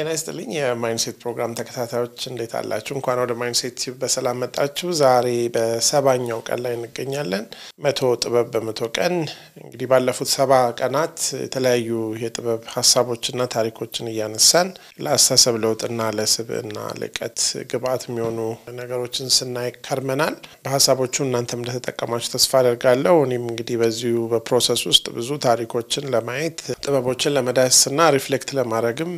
ጤና ይስጥልኝ የማይንሴት ፕሮግራም ተከታታዮች እንዴት አላችሁ? እንኳን ወደ ማይንሴት በሰላም መጣችሁ። ዛሬ በሰባኛው ቀን ላይ እንገኛለን። መቶ ጥበብ በመቶ ቀን እንግዲህ ባለፉት ሰባ ቀናት የተለያዩ የጥበብ ሀሳቦችና ታሪኮችን እያነሳን ለአስተሳሰብ ለውጥና ለስብዕና ልቀት ግብአት የሚሆኑ ነገሮችን ስናይ ከርመናል። በሀሳቦቹ እናንተም እንደተጠቀማችሁ ተስፋ አደርጋለሁ። እኔም እንግዲህ በዚሁ በፕሮሰስ ውስጥ ብዙ ታሪኮችን ለማየት ጥበቦችን ለመዳሰስና ሪፍሌክት ለማድረግም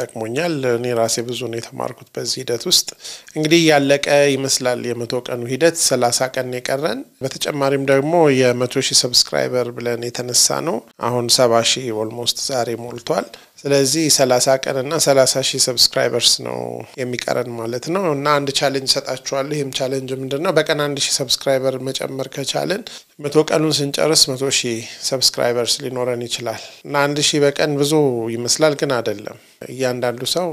ጠቅሞ ጠቅሞኛል። እኔ ራሴ ብዙ ነው የተማርኩት በዚህ ሂደት ውስጥ። እንግዲህ ያለቀ ይመስላል የመቶ ቀኑ ሂደት፣ ሰላሳ ቀን የቀረን በተጨማሪም ደግሞ የመቶ ሺህ ሰብስክራይበር ብለን የተነሳ ነው። አሁን ሰባ ሺህ ኦልሞስት ዛሬ ሞልቷል። ስለዚህ ሰላሳ ቀን እና ሰላሳ ሺህ ሰብስክራይበርስ ነው የሚቀረን ማለት ነው። እና አንድ ቻሌንጅ ሰጣችኋለሁ። ይህም ቻሌንጅ ምንድን ነው? በቀን አንድ ሺህ ሰብስክራይበር መጨመር ከቻልን መቶ ቀኑን ስንጨርስ መቶ ሺህ ሰብስክራይበርስ ሊኖረን ይችላል። እና አንድ ሺህ በቀን ብዙ ይመስላል ግን አይደለም። እያንዳንዱ ሰው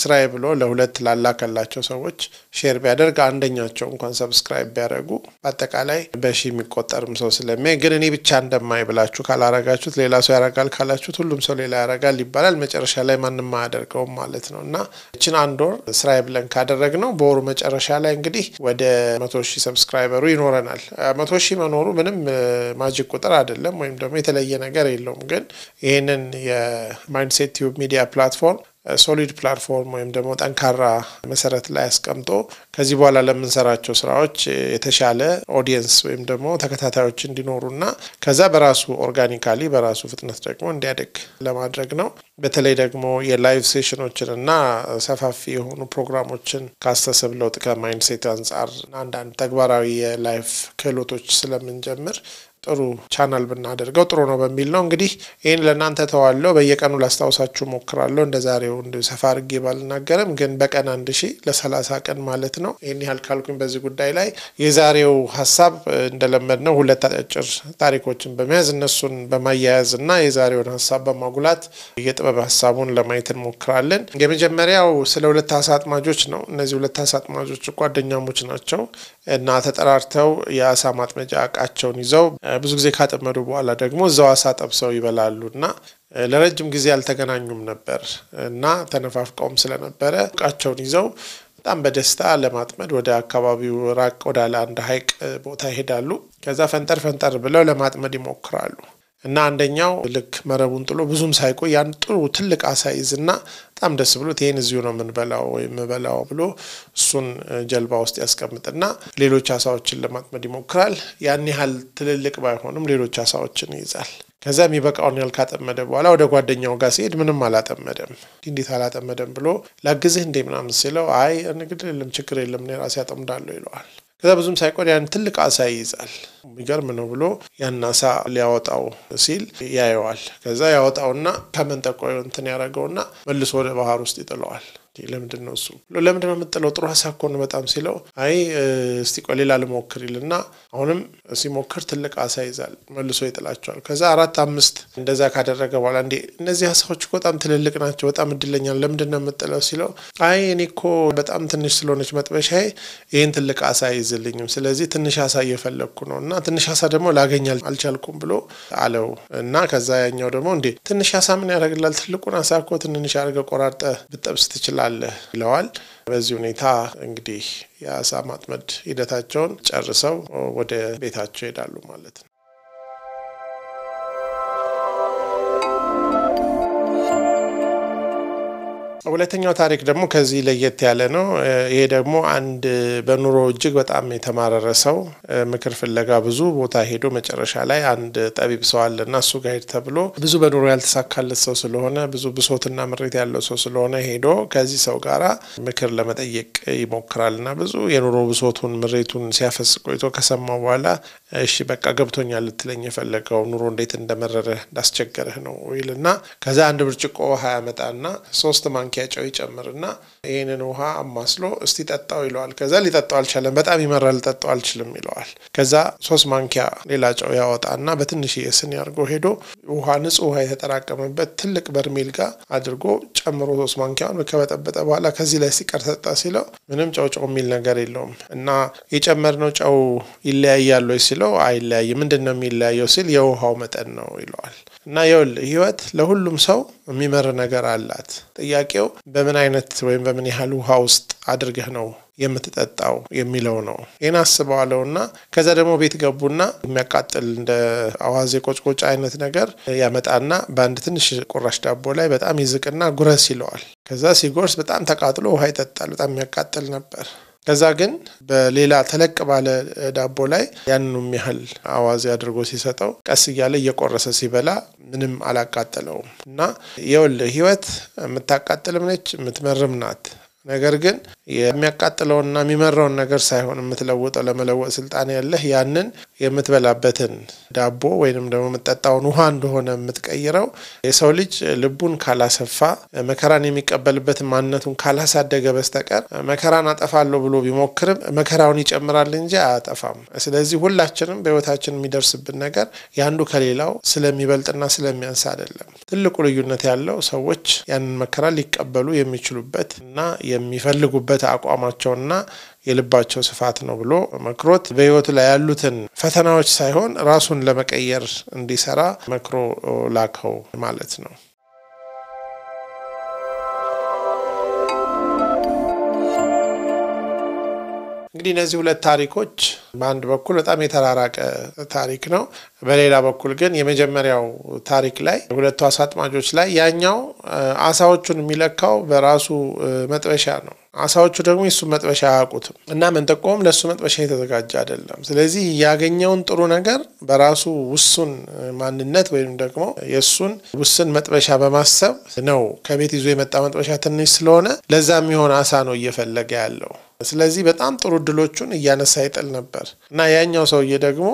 ስራዬ ብሎ ለሁለት ላላከላቸው ሰዎች ሼር ቢያደርግ አንደኛቸው እንኳን ሰብስክራይብ ቢያደርጉ በአጠቃላይ በሺ የሚቆጠርም ሰው ስለሚያ ግን እኔ ብቻ እንደማይ ብላችሁ ካላረጋችሁት ሌላ ሰው ያረጋል ካላችሁት ሁሉም ሰው ሌላ ያረጋል ይባላል። መጨረሻ ላይ ማንም አያደርገውም ማለት ነው እና እችን አንድ ወር ስራዬ ብለን ካደረግ ነው በወሩ መጨረሻ ላይ እንግዲህ ወደ መቶ ሺህ ሰብስክራይበሩ ይኖረናል። መቶ ሺህ መኖሩ ምንም ማጂክ ቁጥር አይደለም ወይም ደግሞ የተለየ ነገር የለውም። ግን ይህንን የማይንድሴት ቲዩብ ሚዲያ ፕላትፎርም ፕላትፎርም ሶሊድ ፕላትፎርም ወይም ደግሞ ጠንካራ መሰረት ላይ አስቀምጦ ከዚህ በኋላ ለምንሰራቸው ስራዎች የተሻለ ኦዲየንስ ወይም ደግሞ ተከታታዮች እና ከዛ በራሱ ኦርጋኒካሊ በራሱ ፍጥነት ደግሞ እንዲያደግ ለማድረግ ነው። በተለይ ደግሞ የላይቭ ሴሽኖችን እና ሰፋፊ የሆኑ ፕሮግራሞችን ከአስተሳሰብ ለውጥ ከማይንድሴት አንጻር አንዳንድ ተግባራዊ የላይፍ ክህሎቶች ስለምንጀምር ጥሩ ቻናል ብናደርገው ጥሩ ነው በሚል ነው። እንግዲህ ይህን ለእናንተ ተዋለው። በየቀኑ ላስታውሳችሁ ሞክራለሁ። እንደ ዛሬው እንዲ ሰፋ አድርጌ ባልናገርም ግን በቀን አንድ ሺህ ለሰላሳ ቀን ማለት ነው። ይህን ያህል ካልኩኝ በዚህ ጉዳይ ላይ የዛሬው ሀሳብ እንደለመድ ነው ሁለት አጫጭር ታሪኮችን በመያዝ እነሱን በማያያዝ እና የዛሬውን ሀሳብ በማጉላት የጥበብ ሀሳቡን ለማየት እንሞክራለን። የመጀመሪያው ስለ ሁለት አሳ አጥማጆች ነው። እነዚህ ሁለት አሳ አጥማጆች ጓደኛሞች ናቸው እና ተጠራርተው የአሳ ማጥመጃ እቃቸውን ይዘው ብዙ ጊዜ ካጠመዱ በኋላ ደግሞ እዛው አሳ ጠብሰው ይበላሉ እና ለረጅም ጊዜ አልተገናኙም ነበር እና ተነፋፍቀውም ስለነበረ ዕቃቸውን ይዘው በጣም በደስታ ለማጥመድ ወደ አካባቢው ራቅ ወዳለ አንድ ሀይቅ ቦታ ይሄዳሉ። ከዛ ፈንጠር ፈንጠር ብለው ለማጥመድ ይሞክራሉ። እና አንደኛው ልክ መረቡን ጥሎ ብዙም ሳይቆይ ያን ጥሩ ትልቅ አሳ እና በጣም ደስ ብሎት ይህን እዚሁ ነው የምንበላው የምበላው ብሎ እሱን ጀልባ ውስጥ ያስቀምጥና ሌሎች አሳዎችን ለማጥመድ ይሞክራል። ያን ያህል ትልልቅ ባይሆንም ሌሎች አሳዎችን ይይዛል። ከዚያ የሚበቃውን ያህል ካጠመደ በኋላ ወደ ጓደኛው ጋር ሲሄድ ምንም አላጠመደም። እንዴት አላጠመደም ብሎ ላግዝህ እንዴ ምናምን ሲለው አይ ንግድ የለም ችግር የለም እኔ ራሴ አጠምዳለሁ ይለዋል። ከዛ ብዙም ሳይቆይ ያን ትልቅ አሳ ይይዛል። የሚገርም ነው ብሎ ያን አሳ ሊያወጣው ሲል ያየዋል። ከዛ ያወጣውና ከመንጠቆ እንትን ያደረገውና መልሶ ወደ ባህር ውስጥ ይጥለዋል። ለምንድን ነው እሱ ለምንድን ነው የምጥለው? ጥሩ ሀሳብ እኮ በጣም ሲለው፣ አይ እስቲ ቆይ ሌላ ልሞክር ይልና አሁንም ሲሞክር ትልቅ አሳ ይዛል፣ መልሶ ይጥላቸዋል። ከዛ አራት አምስት እንደዛ ካደረገ በኋላ እንዴ እነዚህ ሀሳቦች እኮ በጣም ትልልቅ ናቸው፣ በጣም እድለኛል፣ ለምንድን ነው የምጥለው ሲለው፣ አይ እኔ እኮ በጣም ትንሽ ስለሆነች መጥበሻዬ ይህን ትልቅ አሳ አይዝልኝም፣ ስለዚህ ትንሽ አሳ እየፈለግኩ ነው እና ትንሽ አሳ ደግሞ ላገኝ አልቻልኩም ብሎ አለው እና ከዛ ያኛው ደግሞ እንዴ ትንሽ አሳ ምን ያደረግላል ትልቁን አሳ እኮ ትንንሽ አድርገህ ቆራርጠ ብጠብስ ትችላል ትችላለህ ብለዋል። በዚህ ሁኔታ እንግዲህ የአሳ ማጥመድ ሂደታቸውን ጨርሰው ወደ ቤታቸው ይሄዳሉ ማለት ነው። ሁለተኛው ታሪክ ደግሞ ከዚህ ለየት ያለ ነው። ይሄ ደግሞ አንድ በኑሮ እጅግ በጣም የተማረረ ሰው ምክር ፍለጋ ብዙ ቦታ ሄዶ መጨረሻ ላይ አንድ ጠቢብ ሰው አለ እና እሱ ጋር ሄድ ተብሎ ብዙ በኑሮ ያልተሳካለት ሰው ስለሆነ ብዙ ብሶትና ምሬት ያለው ሰው ስለሆነ ሄዶ ከዚህ ሰው ጋራ ምክር ለመጠየቅ ይሞክራል እና ብዙ የኑሮ ብሶቱን ምሬቱን ሲያፈስ ቆይቶ ከሰማው በኋላ እሺ በቃ ገብቶኛል ልትለኝ የፈለገው ኑሮ እንዴት እንደመረረህ እንዳስቸገረህ ነው ይልና ከዚ አንድ ብርጭቆ ውሃ ያመጣና ሶስት ማንኪያ ማንኪያ ጨው ይጨምርና ይህንን ውሃ አማስሎ እስቲ ጠጣው ይለዋል። ከዛ ሊጠጣው አልቻለም። በጣም ይመራል፣ ልጠጣው አልችልም ይለዋል። ከዛ ሶስት ማንኪያ ሌላ ጨው ያወጣና በትንሽዬ የስን አድርጎ ሄዶ ውሃ ንጹህ ውሃ የተጠራቀመበት ትልቅ በርሜል ጋር አድርጎ ጨምሮ ሶስት ማንኪያውን ከበጠበጠ በኋላ ከዚህ ላይ ሲቀር ሰጣ ሲለው ምንም ጨው ጨው የሚል ነገር የለውም እና የጨመርነው ጨው ወይ ሲለው አይለያይ፣ ምንድን ነው የሚለያየው ሲል የውሃው መጠን ነው ይለዋል። እና ይኸውልህ ህይወት ለሁሉም ሰው የሚመር ነገር አላት። ጥያቄው የሚለው በምን አይነት ወይም በምን ያህል ውሃ ውስጥ አድርገህ ነው የምትጠጣው የሚለው ነው። ይህን አስበዋለሁና ከዛ ደግሞ ቤት ገቡና የሚያቃጥል እንደ አዋዜ ቆጭቆጭ አይነት ነገር ያመጣና በአንድ ትንሽ ቁራሽ ዳቦ ላይ በጣም ይዝቅና ጉረስ ይለዋል። ከዛ ሲጎርስ በጣም ተቃጥሎ ውሃ ይጠጣል። በጣም የሚያቃጥል ነበር። ከዛ ግን በሌላ ተለቅ ባለ ዳቦ ላይ ያንኑም ያህል አዋዜ አድርጎ ሲሰጠው ቀስ እያለ እየቆረሰ ሲበላ ምንም አላቃጠለውም እና የወል ህይወት የምታቃጥልም ነች የምትመርም ናት። ነገር ግን የሚያቃጥለውና የሚመራውን ነገር ሳይሆን የምትለውጠው ለመለወጥ ስልጣን ያለህ ያንን የምትበላበትን ዳቦ ወይንም ደግሞ የምጠጣውን ውሃ እንደሆነ የምትቀይረው የሰው ልጅ ልቡን ካላሰፋ መከራን የሚቀበልበት ማንነቱን ካላሳደገ በስተቀር መከራን አጠፋለሁ ብሎ ቢሞክርም መከራውን ይጨምራል እንጂ አያጠፋም። ስለዚህ ሁላችንም በህይወታችን የሚደርስብን ነገር የአንዱ ከሌላው ስለሚበልጥና ስለሚያንስ አይደለም። ትልቁ ልዩነት ያለው ሰዎች ያንን መከራ ሊቀበሉ የሚችሉበት እና የሚፈልጉበት አቋማቸውና የልባቸው ስፋት ነው ብሎ መክሮት በህይወቱ ላይ ያሉትን ፈተናዎች ሳይሆን ራሱን ለመቀየር እንዲሰራ መክሮ ላከው ማለት ነው። እንግዲህ እነዚህ ሁለት ታሪኮች በአንድ በኩል በጣም የተራራቀ ታሪክ ነው። በሌላ በኩል ግን የመጀመሪያው ታሪክ ላይ ሁለቱ አሳ አጥማጆች ላይ ያኛው አሳዎቹን የሚለካው በራሱ መጥበሻ ነው። አሳዎቹ ደግሞ የእሱን መጥበሻ አያውቁትም እና መንጠቆም ለእሱ መጥበሻ የተዘጋጀ አይደለም። ስለዚህ ያገኘውን ጥሩ ነገር በራሱ ውሱን ማንነት ወይም ደግሞ የእሱን ውስን መጥበሻ በማሰብ ነው ከቤት ይዞ የመጣ መጥበሻ ትንሽ ስለሆነ ለዛ የሚሆን አሳ ነው እየፈለገ ያለው። ስለዚህ በጣም ጥሩ እድሎቹን እያነሳ ይጥል ነበር እና ያኛው ሰውዬ ደግሞ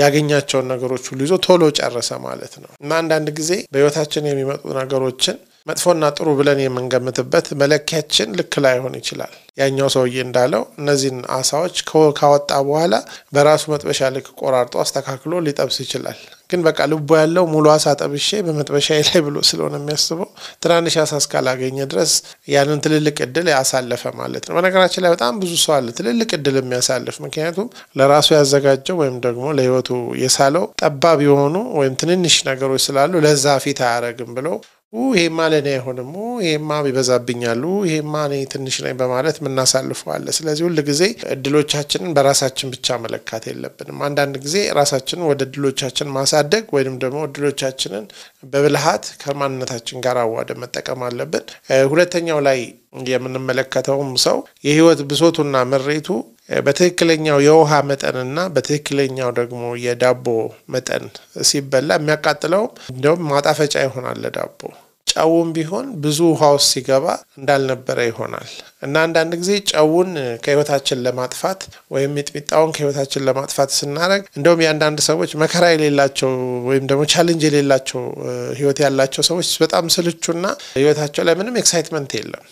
ያገኛቸውን ነገሮች ሁሉ ይዞ ቶሎ ጨረሰ ማለት ነው እና አንዳንድ ጊዜ በህይወታችን የሚመጡ ነገሮችን መጥፎና ጥሩ ብለን የምንገምትበት መለኪያችን ልክ ላይሆን ይችላል። ያኛው ሰውዬ እንዳለው እነዚህን አሳዎች ካወጣ በኋላ በራሱ መጥበሻ ልክ ቆራርጦ አስተካክሎ ሊጠብስ ይችላል። ግን በቃ ልቦ ያለው ሙሉ አሳ ጠብሼ በመጥበሻ ላይ ብሎ ስለሆነ የሚያስበው ትናንሽ አሳ እስካላገኘ ድረስ ያንን ትልልቅ እድል ያሳለፈ ማለት ነው። በነገራችን ላይ በጣም ብዙ ሰው አለ ትልልቅ እድል የሚያሳልፍ ምክንያቱም ለራሱ ያዘጋጀው ወይም ደግሞ ለህይወቱ የሳለው ጠባብ የሆኑ ወይም ትንንሽ ነገሮች ስላሉ ለዛ ፊት አያረግም ብለው ይሄማ ለእኔ አይሆንም፣ ይሄማ ይበዛብኛሉ፣ ይሄማ እኔ ትንሽ ነኝ በማለት የምናሳልፈው ስለዚህ ሁል ጊዜ እድሎቻችንን በራሳችን ብቻ መለካት የለብንም። አንዳንድ ጊዜ ራሳችንን ወደ እድሎቻችን ማሳደግ ወይም ደግሞ እድሎቻችንን በብልሃት ከማንነታችን ጋር አዋደ መጠቀም አለብን። ሁለተኛው ላይ የምንመለከተውም ሰው የህይወት ብሶቱና ምሬቱ በትክክለኛው የውሃ መጠንና በትክክለኛው ደግሞ የዳቦ መጠን ሲበላ የሚያቃጥለው እንዲሁም ማጣፈጫ ይሆናል ለዳቦ። ጨውም ቢሆን ብዙ ውሃ ውስጥ ሲገባ እንዳልነበረ ይሆናል እና አንዳንድ ጊዜ ጨውን ከህይወታችን ለማጥፋት ወይም ሚጥሚጣውን ከህይወታችን ለማጥፋት ስናደርግ እንደውም የአንዳንድ ሰዎች መከራ የሌላቸው ወይም ደግሞ ቻሌንጅ የሌላቸው ህይወት ያላቸው ሰዎች በጣም ስልቹና ህይወታቸው ላይ ምንም ኤክሳይትመንት የለም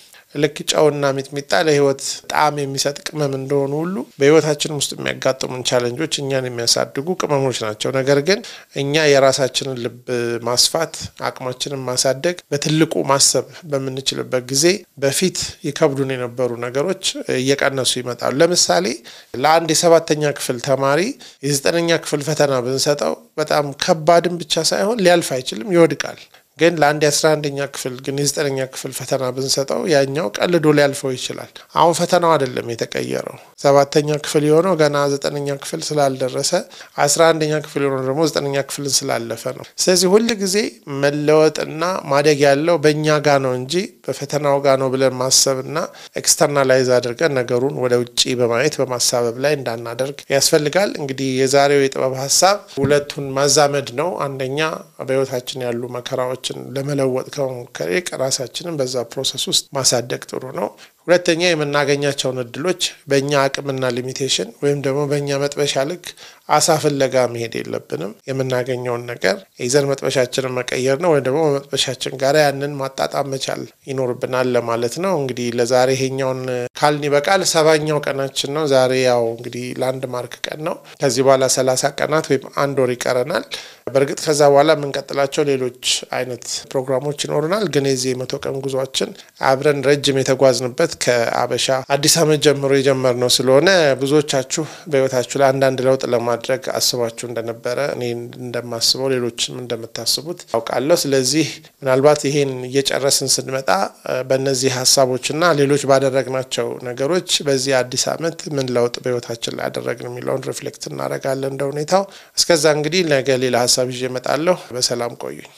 ልክ ጨውና ሚጥሚጣ ለህይወት ጣዕም የሚሰጥ ቅመም እንደሆኑ ሁሉ በህይወታችን ውስጥ የሚያጋጥሙን ቻለንጆች እኛን የሚያሳድጉ ቅመሞች ናቸው። ነገር ግን እኛ የራሳችንን ልብ ማስፋት፣ አቅማችንን ማሳደግ፣ በትልቁ ማሰብ በምንችልበት ጊዜ በፊት ይከብዱን የነበሩ ነገሮች እየቀነሱ ይመጣሉ። ለምሳሌ ለአንድ የሰባተኛ ክፍል ተማሪ የዘጠነኛ ክፍል ፈተና ብንሰጠው በጣም ከባድም ብቻ ሳይሆን ሊያልፍ አይችልም፣ ይወድቃል። ግን ለአንድ የአስራ አንደኛ ክፍል ግን የዘጠነኛ ክፍል ፈተና ብንሰጠው ያኛው ቀልዶ ሊያልፈው ይችላል። አሁን ፈተናው አይደለም የተቀየረው። ሰባተኛ ክፍል የሆነው ገና ዘጠነኛ ክፍል ስላልደረሰ፣ አስራ አንደኛ ክፍል የሆነው ደግሞ ዘጠነኛ ክፍልን ስላለፈ ነው። ስለዚህ ሁል ጊዜ መለወጥና ማደግ ያለው በእኛ ጋ ነው እንጂ በፈተናው ጋ ነው ብለን ማሰብና ኤክስተርናላይዝ አድርገን ነገሩን ወደ ውጭ በማየት በማሳበብ ላይ እንዳናደርግ ያስፈልጋል። እንግዲህ የዛሬው የጥበብ ሀሳብ ሁለቱን ማዛመድ ነው። አንደኛ በህይወታችን ያሉ መከራዎች ነገሮችን ለመለወጥ ከሞከሬ ራሳችንን በዛ ፕሮሰስ ውስጥ ማሳደግ ጥሩ ነው። ሁለተኛ የምናገኛቸውን እድሎች በእኛ አቅምና ሊሚቴሽን ወይም ደግሞ በእኛ መጥበሻ ልክ አሳ ፍለጋ መሄድ የለብንም። የምናገኘውን ነገር የዘር መጥበሻችንን መቀየር ነው ወይም ደግሞ መጥበሻችን ጋር ያንን ማጣጣም መቻል ይኖርብናል ለማለት ነው። እንግዲህ ለዛሬ ይሄኛውን ካልን ይበቃል። ሰባኛው ቀናችን ነው ዛሬ። ያው እንግዲህ ላንድ ማርክ ቀን ነው። ከዚህ በኋላ ሰላሳ ቀናት ወይም አንድ ወር ይቀረናል። በእርግጥ ከዛ በኋላ የምንቀጥላቸው ሌሎች አይነት ፕሮግራሞች ይኖሩናል። ግን የዚህ የመቶ ቀን ጉዟችን አብረን ረጅም የተጓዝንበት ከአበሻ አዲስ አመት ጀምሮ የጀመርነው ስለሆነ ብዙዎቻችሁ በህይወታችሁ ላይ አንዳንድ ለውጥ ለማ ለማድረግ አስባችሁ እንደነበረ እኔ እንደማስበው ሌሎችም እንደምታስቡት አውቃለሁ። ስለዚህ ምናልባት ይሄን እየጨረስን ስንመጣ በእነዚህ ሀሳቦችና ሌሎች ባደረግናቸው ነገሮች በዚህ አዲስ ዓመት ምን ለውጥ በህይወታችን ላይ ያደረግን የሚለውን ሪፍሌክት እናደርጋለን እንደ ሁኔታው። እስከዛ እንግዲህ ነገ ሌላ ሀሳብ ይዤ እመጣለሁ። በሰላም ቆዩኝ።